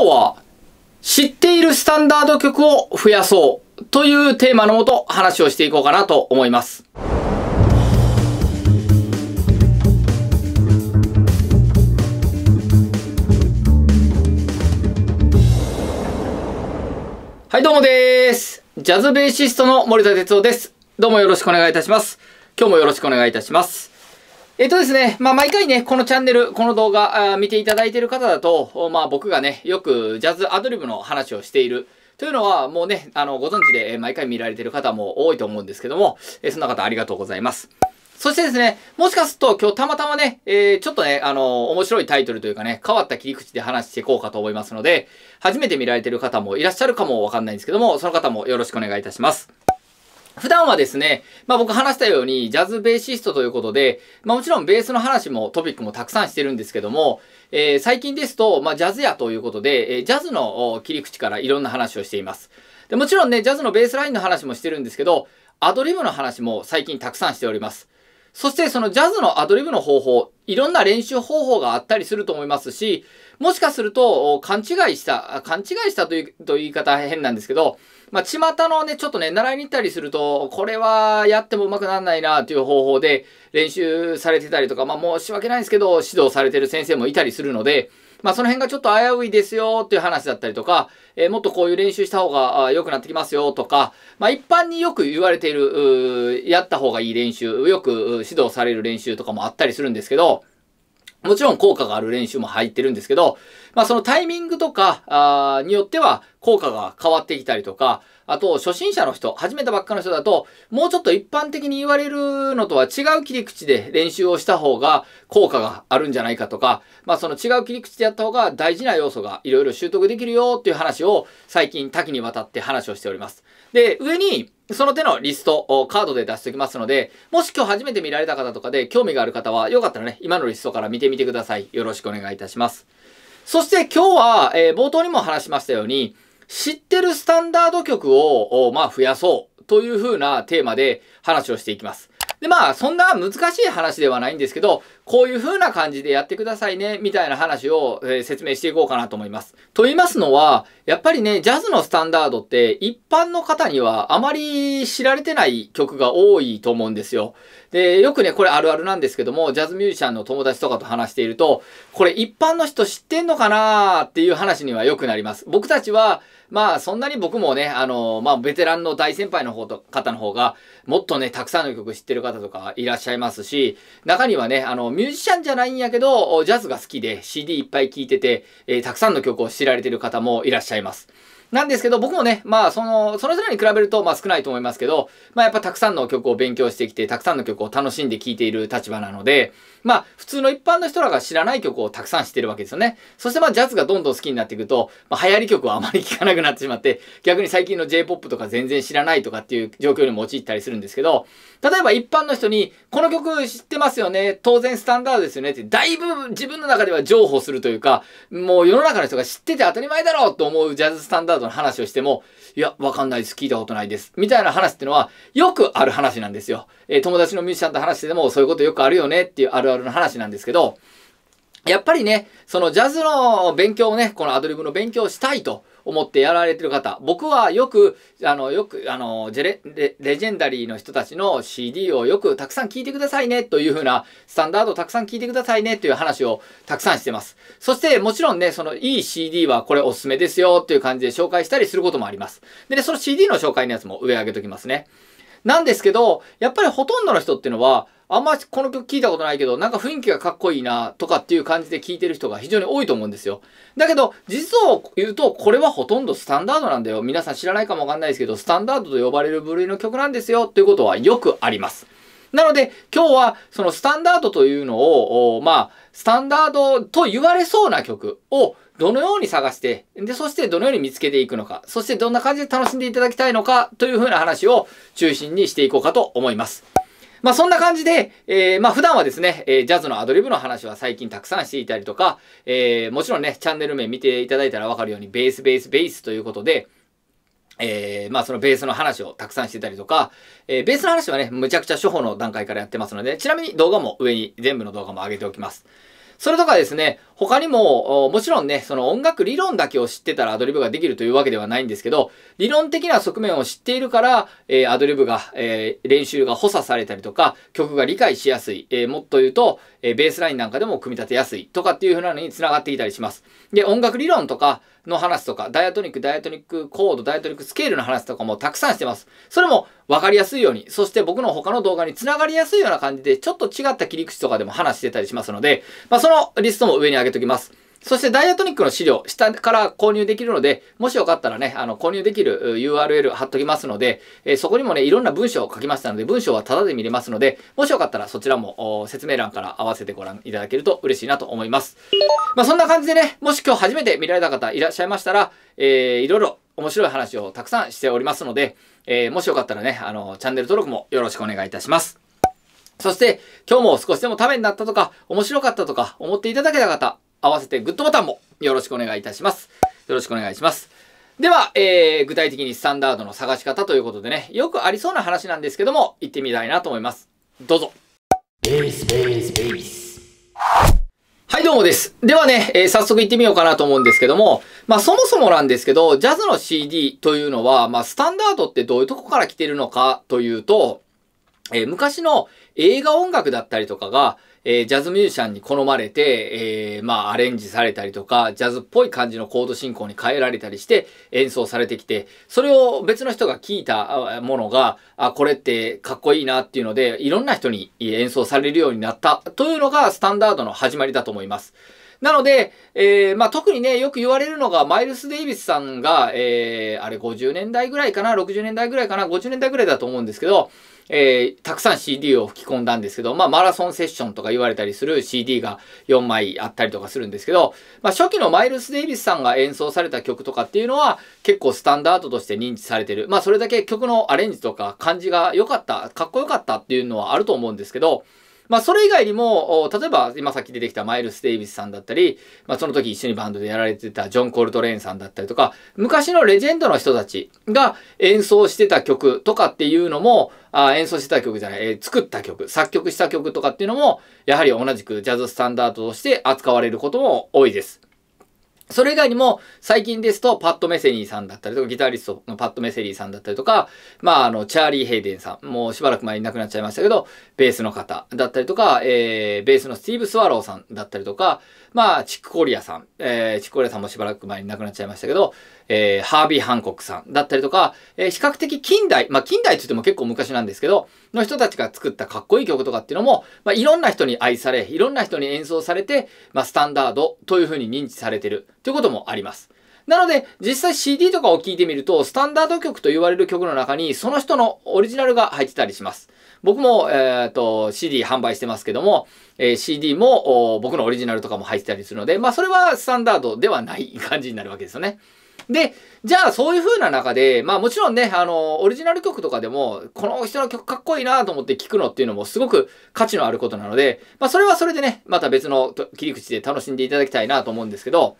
今日は知っているスタンダード曲を増やそうというテーマのもと話をしていこうかなと思います。はいどうもです。ジャズベーシストの森田哲夫です。どうもよろしくお願いいたします。今日もよろしくお願いいたします。えっとですね、まあ、毎回ね、このチャンネル、この動画、見ていただいている方だと、まあ、僕がね、よくジャズアドリブの話をしている。というのは、もうね、あの、ご存知で、毎回見られている方も多いと思うんですけども、えそんな方ありがとうございます。そしてですね、もしかすると今日たまたまね、えー、ちょっとね、あの面白いタイトルというかね、変わった切り口で話していこうかと思いますので、初めて見られている方もいらっしゃるかもわかんないんですけども、その方もよろしくお願いいたします。普段はですね、まあ僕話したようにジャズベーシストということで、まあもちろんベースの話もトピックもたくさんしてるんですけども、えー、最近ですと、まあジャズ屋ということで、えー、ジャズの切り口からいろんな話をしています。でもちろんね、ジャズのベースラインの話もしてるんですけど、アドリブの話も最近たくさんしております。そしてそのジャズのアドリブの方法、いろんな練習方法があったりすると思いますし、もしかすると勘違いした、勘違いしたというと言い方変なんですけど、まあ、巷のね、ちょっとね、習いに行ったりすると、これはやってもうまくなんないなという方法で練習されてたりとか、まあ、申し訳ないんですけど、指導されてる先生もいたりするので、まあ、その辺がちょっと危ういですよっていう話だったりとか、えー、もっとこういう練習した方が良くなってきますよとか、まあ、一般によく言われている、やった方がいい練習、よく指導される練習とかもあったりするんですけど、もちろん効果がある練習も入ってるんですけど、まあそのタイミングとかによっては効果が変わってきたりとか、あと初心者の人、始めたばっかの人だと、もうちょっと一般的に言われるのとは違う切り口で練習をした方が効果があるんじゃないかとか、まあその違う切り口でやった方が大事な要素がいろいろ習得できるよっていう話を最近多岐にわたって話をしております。で、上に、その手のリストをカードで出しておきますので、もし今日初めて見られた方とかで興味がある方は、よかったらね、今のリストから見てみてください。よろしくお願いいたします。そして今日は、えー、冒頭にも話しましたように、知ってるスタンダード曲を、まあ、増やそうというふうなテーマで話をしていきます。で、まあ、そんな難しい話ではないんですけど、こういう風な感じでやってくださいね、みたいな話を、え説明していこうかなと思います。と言いますのは、やっぱりね、ジャズのスタンダードって一般の方にはあまり知られてない曲が多いと思うんですよ。で、よくね、これあるあるなんですけども、ジャズミュージシャンの友達とかと話していると、これ一般の人知ってんのかなーっていう話にはよくなります。僕たちは、まあそんなに僕もね、あの、まあベテランの大先輩の方と方の方が、もっとね、たくさんの曲知ってる方とかいらっしゃいますし、中にはね、あの、ミュージシャンじゃないんやけど、ジャズが好きで CD いっぱい聴いてて、えー、たくさんの曲を知られてる方もいらっしゃいます。なんですけど、僕もね、まあ、その、それぞれに比べると、まあ少ないと思いますけど、まあやっぱたくさんの曲を勉強してきて、たくさんの曲を楽しんで聴いている立場なので、まあ、普通の一般の人らが知らない曲をたくさん知ってるわけですよね。そしてまあ、ジャズがどんどん好きになっていくと、まあ、流行り曲はあまり聴かなくなってしまって、逆に最近の J-POP とか全然知らないとかっていう状況にも陥ったりするんですけど、例えば一般の人に、この曲知ってますよね、当然スタンダードですよねって、だいぶ自分の中では譲歩するというか、もう世の中の人が知ってて当たり前だろうと思うジャズスタンダードードの話をしても、いや、わかんないです。聞いたことないです。みたいな話ってのは、よくある話なんですよ。えー、友達のミュージシャンと話してても、そういうことよくあるよねっていうあるあるの話なんですけど、やっぱりね、そのジャズの勉強をね、このアドリブの勉強をしたいと思ってやられてる方。僕はよく、あの、よく、あの、ジェレ、レジェンダリーの人たちの CD をよくたくさん聴いてくださいねというふうな、スタンダードをたくさん聴いてくださいねという話をたくさんしてます。そして、もちろんね、そのいい CD はこれおすすめですよという感じで紹介したりすることもあります。でね、その CD の紹介のやつも上上げときますね。なんですけど、やっぱりほとんどの人っていうのは、あんまこの曲聴いたことないけど、なんか雰囲気がかっこいいなとかっていう感じで聴いてる人が非常に多いと思うんですよ。だけど、実を言うと、これはほとんどスタンダードなんだよ。皆さん知らないかもわかんないですけど、スタンダードと呼ばれる部類の曲なんですよということはよくあります。なので、今日はそのスタンダードというのを、まあ、スタンダードと言われそうな曲をどのように探して、で、そしてどのように見つけていくのか、そしてどんな感じで楽しんでいただきたいのかというふうな話を中心にしていこうかと思います。まあそんな感じで、えー、まあ普段はですね、えー、ジャズのアドリブの話は最近たくさんしていたりとか、えー、もちろんね、チャンネル名見ていただいたらわかるように、ベース、ベース、ベースということで、えー、まあそのベースの話をたくさんしてたりとか、えー、ベースの話はね、むちゃくちゃ初歩の段階からやってますので、ちなみに動画も上に全部の動画も上げておきます。それとかですね、他にも、もちろんね、その音楽理論だけを知ってたらアドリブができるというわけではないんですけど、理論的な側面を知っているから、えー、アドリブが、えー、練習が補佐されたりとか、曲が理解しやすい、えー、もっと言うと、えベースラインなんかでも組み立てやすいとかっていう風なのに繋がってきたりします。で、音楽理論とかの話とか、ダイアトニック、ダイアトニックコード、ダイアトニックスケールの話とかもたくさんしてます。それも分かりやすいように、そして僕の他の動画に繋がりやすいような感じで、ちょっと違った切り口とかでも話してたりしますので、まあ、そのリストも上に上げげておきます。そしてダイアトニックの資料、下から購入できるので、もしよかったらね、あの、購入できる URL 貼っときますので、えー、そこにもね、いろんな文章を書きましたので、文章はタダで見れますので、もしよかったらそちらも説明欄から合わせてご覧いただけると嬉しいなと思います。まあ、そんな感じでね、もし今日初めて見られた方いらっしゃいましたら、えー、いろいろ面白い話をたくさんしておりますので、えー、もしよかったらね、あの、チャンネル登録もよろしくお願いいたします。そして、今日も少しでもためになったとか、面白かったとか、思っていただけた方、合わせてグッドボタンもよろしくお願いいたします。よろしくお願いします。では、えー、具体的にスタンダードの探し方ということでね、よくありそうな話なんですけども、行ってみたいなと思います。どうぞ。ベース、ベース、ベース。はい、どうもです。ではね、えー、早速行ってみようかなと思うんですけども、まあそもそもなんですけど、ジャズの CD というのは、まあスタンダードってどういうとこから来てるのかというと、えー、昔の映画音楽だったりとかが、えー、ジャズミュージシャンに好まれて、えー、まあ、アレンジされたりとか、ジャズっぽい感じのコード進行に変えられたりして演奏されてきて、それを別の人が聴いたものが、あ、これってかっこいいなっていうので、いろんな人に演奏されるようになったというのがスタンダードの始まりだと思います。なので、えー、まあ、特にね、よく言われるのが、マイルス・デイビスさんが、えー、あれ50年代ぐらいかな、60年代ぐらいかな、50年代ぐらいだと思うんですけど、えー、たくさん CD を吹き込んだんですけど、まあ、マラソンセッションとか言われたりする CD が4枚あったりとかするんですけど、まあ、初期のマイルス・デイビスさんが演奏された曲とかっていうのは結構スタンダードとして認知されてる。まあ、それだけ曲のアレンジとか感じが良かった、かっこよかったっていうのはあると思うんですけど、まあ、それ以外にも、例えば、今さっき出てきたマイルス・デイビスさんだったり、まあ、その時一緒にバンドでやられてたジョン・コルトレーンさんだったりとか、昔のレジェンドの人たちが演奏してた曲とかっていうのも、あ演奏してた曲じゃない、えー、作った曲、作曲した曲とかっていうのも、やはり同じくジャズスタンダードとして扱われることも多いです。それ以外にも、最近ですと、パッド・メセリーさんだったりとか、ギタリストのパッド・メセリーさんだったりとか、まあ、あの、チャーリー・ヘイデンさん、もうしばらく前に亡くなっちゃいましたけど、ベースの方だったりとか、えー、ベースのスティーブ・スワローさんだったりとか、まあ、チックコリアさん、えー、チックコリアさんもしばらく前に亡くなっちゃいましたけど、えー、ハービー・ハンコックさんだったりとか、えー、比較的近代、まあ、近代って言っても結構昔なんですけど、の人たちが作ったかっこいい曲とかっていうのも、まあ、いろんな人に愛され、いろんな人に演奏されて、まあ、スタンダードというふうに認知されてるということもあります。なので、実際 CD とかを聴いてみると、スタンダード曲と言われる曲の中に、その人のオリジナルが入ってたりします。僕も、えっ、ー、と、CD 販売してますけども、えー、CD も僕のオリジナルとかも入ってたりするので、まあ、それはスタンダードではない感じになるわけですよね。で、じゃあそういう風な中で、まあもちろんね、あの、オリジナル曲とかでも、この人の曲かっこいいなと思って聴くのっていうのもすごく価値のあることなので、まあそれはそれでね、また別の切り口で楽しんでいただきたいなと思うんですけど、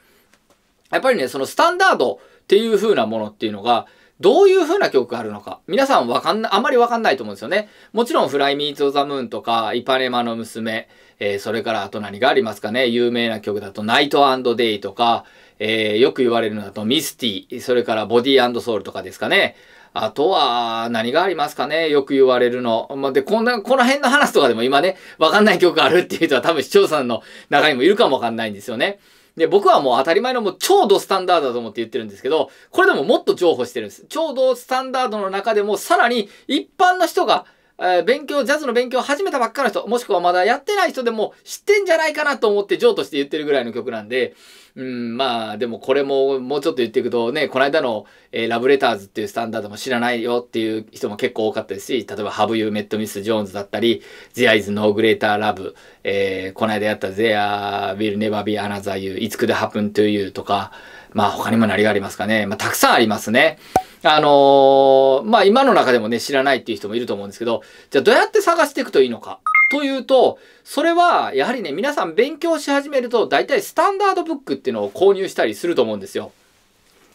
やっぱりね、そのスタンダードっていう風なものっていうのが、どういう風な曲があるのか。皆さんわかんない、あまりわかんないと思うんですよね。もちろん、フライミートザムーンとか、イパネマの娘、えー、それからあと何がありますかね。有名な曲だと、ナイトアンド・デイとか、えー、よく言われるのだと、ミスティ、それからボディアンド・ソウルとかですかね。あとは、何がありますかねよく言われるの。まで、こんな、この辺の話とかでも今ね、わかんない曲あるっていう人は多分視聴者の中にもいるかもわかんないんですよね。で、僕はもう当たり前のもう超ドスタンダードだと思って言ってるんですけど、これでももっと譲歩してるんです。超ドスタンダードの中でもさらに一般の人がえー、勉強、ジャズの勉強を始めたばっかの人、もしくはまだやってない人でも知ってんじゃないかなと思ってジョーとして言ってるぐらいの曲なんで、うん、まあ、でもこれももうちょっと言っていくとね、この間の、えー、ラブレターズっていうスタンダードも知らないよっていう人も結構多かったですし、例えば Have You Met Miss Jones だったり、The Eyes No Greater Love、えー、この間やった There Will Never Be Another You, It's Could Happen to You とか、まあ他にも何がありますかね。まあたくさんありますね。あのー、まあ、今の中でもね、知らないっていう人もいると思うんですけど、じゃあどうやって探していくといいのか。というと、それは、やはりね、皆さん勉強し始めると、大体スタンダードブックっていうのを購入したりすると思うんですよ。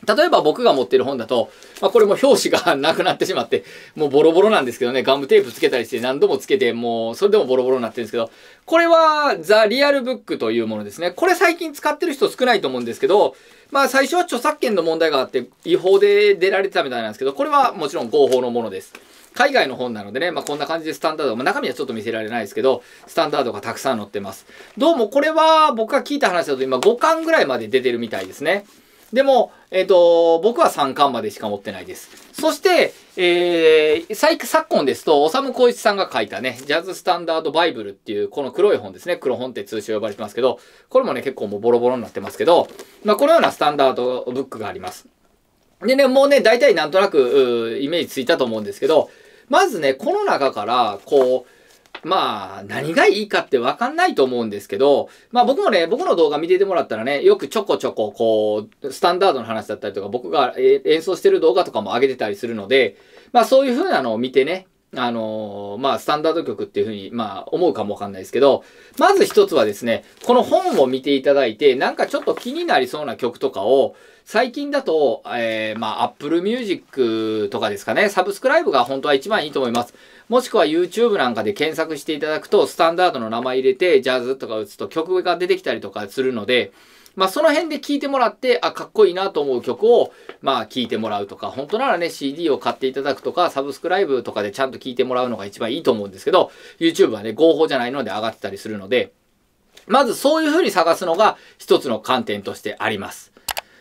例えば僕が持ってる本だと、まあ、これも表紙がなくなってしまって、もうボロボロなんですけどね、ガムテープつけたりして何度もつけて、もうそれでもボロボロになってるんですけど、これはザ・リアルブックというものですね。これ最近使ってる人少ないと思うんですけど、まあ最初は著作権の問題があって違法で出られてたみたいなんですけど、これはもちろん合法のものです。海外の本なのでね、まあ、こんな感じでスタンダード、まあ、中身はちょっと見せられないですけど、スタンダードがたくさん載ってます。どうもこれは僕が聞いた話だと今5巻ぐらいまで出てるみたいですね。でも、えっ、ー、と、僕は3巻までしか持ってないです。そして、えー、最昨今ですと、修光一さんが書いたね、ジャズスタンダードバイブルっていう、この黒い本ですね。黒本って通称呼ばれてますけど、これもね、結構もうボロボロになってますけど、まあ、このようなスタンダードブックがあります。でね、もうね、大体なんとなく、イメージついたと思うんですけど、まずね、この中から、こう、まあ、何がいいかってわかんないと思うんですけど、まあ僕もね、僕の動画見ててもらったらね、よくちょこちょこ、こう、スタンダードの話だったりとか、僕が演奏してる動画とかも上げてたりするので、まあそういう風なのを見てね、あのー、まあ、スタンダード曲っていうふうに、まあ、思うかもわかんないですけど、まず一つはですね、この本を見ていただいて、なんかちょっと気になりそうな曲とかを、最近だと、えー、まあ、Apple Music とかですかね、サブスクライブが本当は一番いいと思います。もしくは YouTube なんかで検索していただくと、スタンダードの名前入れて、ジャズとか打つと曲が出てきたりとかするので、まあ、その辺で聴いてもらって、あ、かっこいいなと思う曲を、まあ、聴いてもらうとか、本当ならね、CD を買っていただくとか、サブスクライブとかでちゃんと聴いてもらうのが一番いいと思うんですけど、YouTube はね、合法じゃないので上がってたりするので、まずそういうふうに探すのが一つの観点としてあります。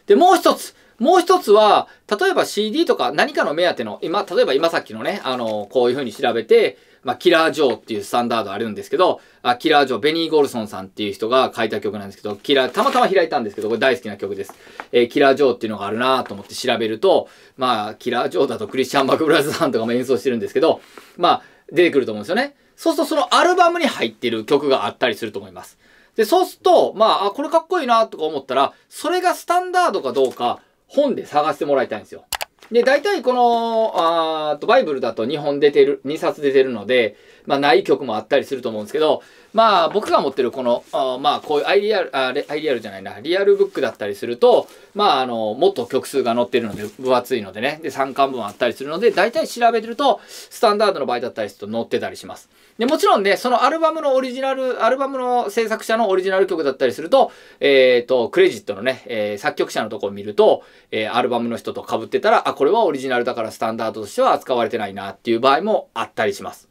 で、もう一つ、もう一つは、例えば CD とか何かの目当ての、今、例えば今さっきのね、あの、こういう風に調べて、まあ、キラー・ジョーっていうスタンダードあるんですけど、あキラー・ジョー、ベニー・ゴルソンさんっていう人が書いた曲なんですけど、キラー、たまたま開いたんですけど、これ大好きな曲です。えー、キラー・ジョーっていうのがあるなと思って調べると、まあ、キラー・ジョーだとクリスチャン・バックブラザーさんとかも演奏してるんですけど、まあ、出てくると思うんですよね。そうするとそのアルバムに入ってる曲があったりすると思います。で、そうすると、まあ、あこれかっこいいなとか思ったら、それがスタンダードかどうか、本で探してもらいたいんですよ。で、大体この、あと、バイブルだと2本出てる、2冊出てるので、まあ、ない曲もあったりすると思うんですけど、まあ、僕が持ってるこの、あまあ、こういうアイリアル、あアイリアルじゃないな、リアルブックだったりすると、まあ、あの、もっと曲数が載ってるので、分厚いのでね、で、3巻分あったりするので、大体調べてると、スタンダードの場合だったりすると載ってたりします。でもちろんね、そのアルバムのオリジナル、アルバムの制作者のオリジナル曲だったりすると、えっ、ー、と、クレジットのね、えー、作曲者のとこを見ると、えー、アルバムの人と被ってたら、あ、これはオリジナルだからスタンダードとしては扱われてないなっていう場合もあったりします。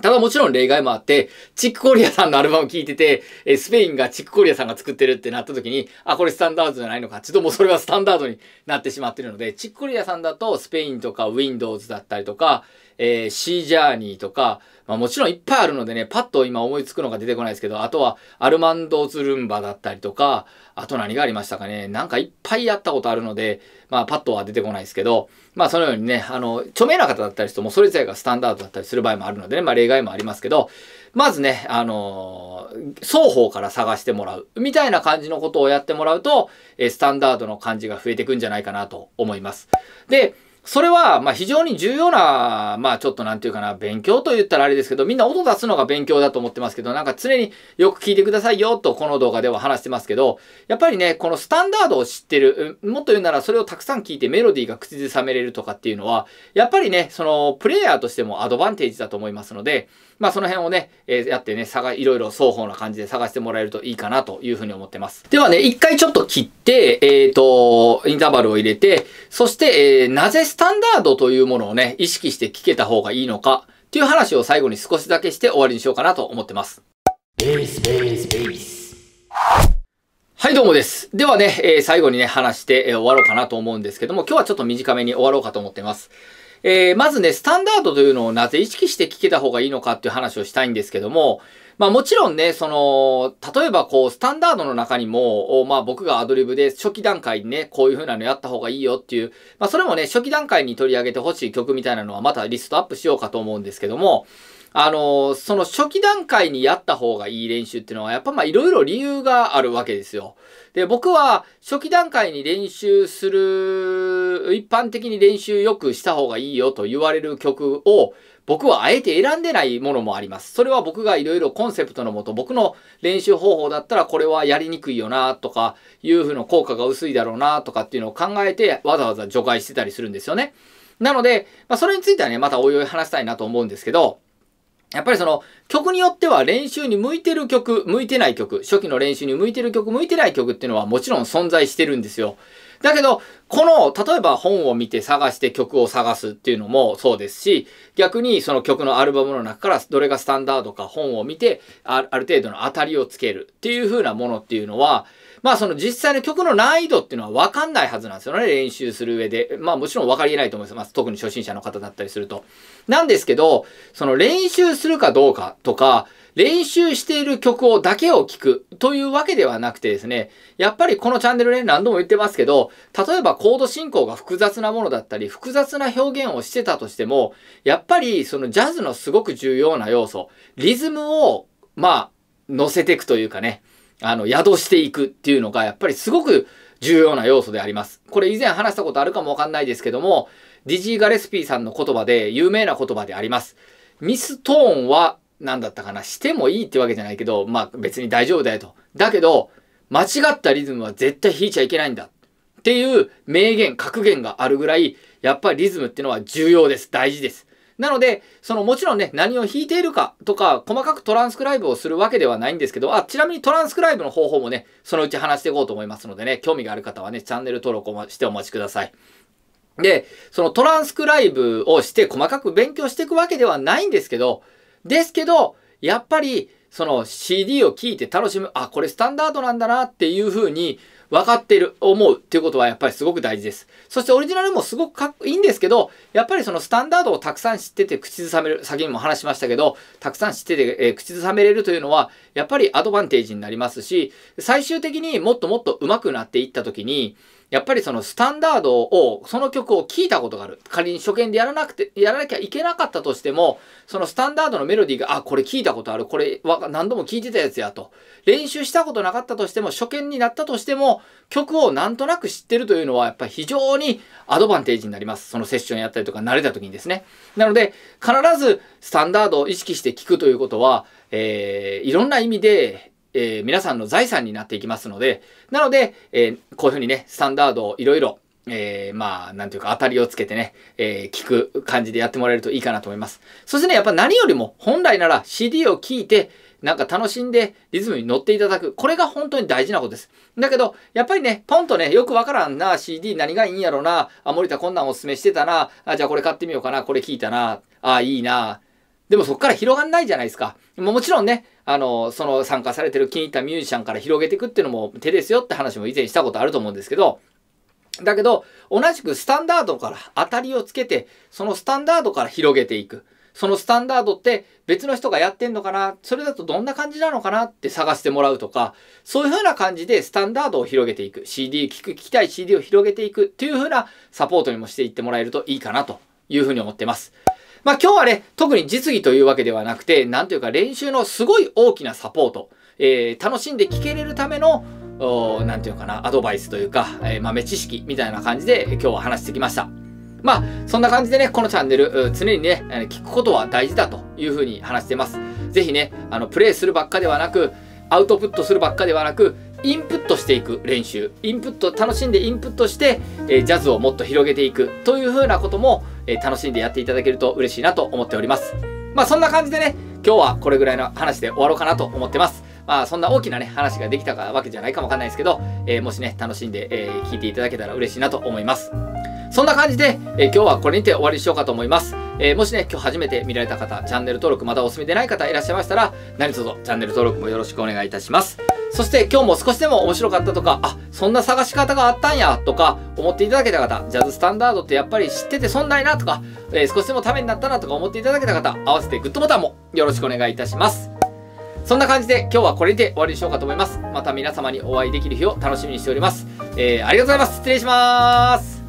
ただもちろん例外もあって、チックコリアさんのアルバム聴いてて、えスペインがチックコリアさんが作ってるってなった時に、あ、これスタンダードじゃないのか。ちょっともうそれはスタンダードになってしまってるので、チックコリアさんだとスペインとか Windows だったりとか、えー、シージャーニーとか、まあ、もちろんいっぱいあるのでね、パッと今思いつくのが出てこないですけど、あとはアルマンド・ズルンバだったりとか、あと何がありましたかね。なんかいっぱいやったことあるので、まあパッとは出てこないですけど、まあそのようにね、あの、著名な方だったりしてもそれ自体がスタンダードだったりする場合もあるのでね、まあ例外もありますけど、まずね、あのー、双方から探してもらう、みたいな感じのことをやってもらうと、えー、スタンダードの感じが増えてくんじゃないかなと思います。で、それは、まあ非常に重要な、まあちょっとなんていうかな、勉強と言ったらあれですけど、みんな音出すのが勉強だと思ってますけど、なんか常によく聞いてくださいよとこの動画では話してますけど、やっぱりね、このスタンダードを知ってる、もっと言うならそれをたくさん聞いてメロディーが口ずさめれるとかっていうのは、やっぱりね、そのプレイヤーとしてもアドバンテージだと思いますので、まあその辺をね、えー、やってね、探、いろいろ双方な感じで探してもらえるといいかなというふうに思ってます。ではね、一回ちょっと切って、えっ、ー、と、インターバルを入れて、そして、えー、なぜスタンダードというものをね、意識して聞けた方がいいのか、っていう話を最後に少しだけして終わりにしようかなと思ってます。ベス、ベス、ベス。はい、どうもです。ではね、えー、最後にね、話して、えー、終わろうかなと思うんですけども、今日はちょっと短めに終わろうかと思ってます。えー、まずね、スタンダードというのをなぜ意識して聞けた方がいいのかっていう話をしたいんですけども、まあもちろんね、その、例えばこう、スタンダードの中にも、まあ僕がアドリブで初期段階にね、こういう風なのやった方がいいよっていう、まあそれもね、初期段階に取り上げてほしい曲みたいなのはまたリストアップしようかと思うんですけども、あの、その初期段階にやった方がいい練習っていうのは、やっぱまあいろいろ理由があるわけですよ。で、僕は初期段階に練習する、一般的に練習よくした方がいいよと言われる曲を、僕はあえて選んでないものもあります。それは僕がいろいろコンセプトのもと、僕の練習方法だったらこれはやりにくいよなとか、いう風の効果が薄いだろうなとかっていうのを考えてわざわざ除外してたりするんですよね。なので、まあ、それについてはね、またおいおい話したいなと思うんですけど、やっぱりその曲によっては練習に向いてる曲、向いてない曲、初期の練習に向いてる曲、向いてない曲っていうのはもちろん存在してるんですよ。だけど、この、例えば本を見て探して曲を探すっていうのもそうですし、逆にその曲のアルバムの中からどれがスタンダードか本を見て、ある程度の当たりをつけるっていう風なものっていうのは、まあその実際の曲の難易度っていうのは分かんないはずなんですよね。練習する上で。まあもちろん分かり得ないと思います。特に初心者の方だったりすると。なんですけど、その練習するかどうかとか、練習している曲をだけを聴くというわけではなくてですね、やっぱりこのチャンネルで何度も言ってますけど、例えばコード進行が複雑なものだったり、複雑な表現をしてたとしても、やっぱりそのジャズのすごく重要な要素、リズムを、まあ、乗せていくというかね、あの、宿していくっていうのが、やっぱりすごく重要な要素であります。これ以前話したことあるかもわかんないですけども、ディジー・ガレスピーさんの言葉で有名な言葉であります。ミストーンは、何だったかな、してもいいってわけじゃないけど、まあ別に大丈夫だよと。だけど、間違ったリズムは絶対弾いちゃいけないんだ。っていう名言、格言があるぐらい、やっぱりリズムってのは重要です。大事です。なので、そのもちろんね、何を弾いているかとか、細かくトランスクライブをするわけではないんですけど、あ、ちなみにトランスクライブの方法もね、そのうち話していこうと思いますのでね、興味がある方はね、チャンネル登録をしてお待ちください。で、そのトランスクライブをして細かく勉強していくわけではないんですけど、ですけど、やっぱり、その CD を聴いて楽しむ、あ、これスタンダードなんだなっていう風に、分かっている、思うっていうことはやっぱりすごく大事です。そしてオリジナルもすごくかっこいいんですけど、やっぱりそのスタンダードをたくさん知ってて口ずさめる、先にも話しましたけど、たくさん知ってて、えー、口ずさめれるというのは、やっぱりアドバンテージになりますし、最終的にもっともっと上手くなっていった時に、やっぱりそのスタンダードを、その曲を聴いたことがある。仮に初見でやらなくて、やらなきゃいけなかったとしても、そのスタンダードのメロディーが、あ、これ聴いたことある。これは何度も聴いてたやつやと。練習したことなかったとしても、初見になったとしても、曲をなんとなく知ってるというのは、やっぱり非常にアドバンテージになります。そのセッションやったりとか、慣れた時にですね。なので、必ずスタンダードを意識して聴くということは、えー、いろんな意味で、えー、皆さんの財産になっていきますので、なので、えー、こういうふうにね、スタンダードをいろいろ、えー、まあ、なんていうか、当たりをつけてね、え聞く感じでやってもらえるといいかなと思います。そしてね、やっぱ何よりも、本来なら CD を聴いて、なんか楽しんでリズムに乗っていただく。これが本当に大事なことです。だけど、やっぱりね、ポンとね、よくわからんな、CD 何がいいんやろな、あ、森田こんなんおすすめしてたな、あ、じゃあこれ買ってみようかな、これ聞いたな、あ、いいな、でもそこから広がんないじゃないですか。もちろんね、あの、その参加されてる気に入ったミュージシャンから広げていくっていうのも手ですよって話も以前したことあると思うんですけど、だけど、同じくスタンダードから当たりをつけて、そのスタンダードから広げていく。そのスタンダードって別の人がやってんのかなそれだとどんな感じなのかなって探してもらうとか、そういう風な感じでスタンダードを広げていく。CD、聞く、聞きたい CD を広げていくっていう風なサポートにもしていってもらえるといいかなという風に思ってます。まあ今日はね、特に実技というわけではなくて、なんというか練習のすごい大きなサポート、えー、楽しんで聞けれるための、何て言うかな、アドバイスというか、えー、豆知識みたいな感じで今日は話してきました。まあ、そんな感じでね、このチャンネル、常にね、聞くことは大事だというふうに話してます。ぜひね、あの、プレイするばっかではなく、アウトプットするばっかではなく、インプットしていく練習インプット楽しんでインプットして、えー、ジャズをもっと広げていくというふうなことも、えー、楽しんでやっていただけると嬉しいなと思っておりますまあそんな感じでね今日はこれぐらいの話で終わろうかなと思ってますまあそんな大きなね話ができたわけじゃないかもわかんないですけど、えー、もしね楽しんで、え聞いていただけたら嬉しいなと思いますそんな感じで、え今日はこれにて終わりにしようかと思います。えー、もしね、今日初めて見られた方、チャンネル登録またお勧めでない方いらっしゃいましたら、何卒チャンネル登録もよろしくお願いいたします。そして今日も少しでも面白かったとか、あ、そんな探し方があったんや、とか思っていただけた方、ジャズスタンダードってやっぱり知ってて損ないなとか、えー、少しでもためになったなとか思っていただけた方、合わせてグッドボタンもよろしくお願いいたします。そんな感じで今日はこれで終わりにしようかと思います。また皆様にお会いできる日を楽しみにしております。えー、ありがとうございます。失礼します。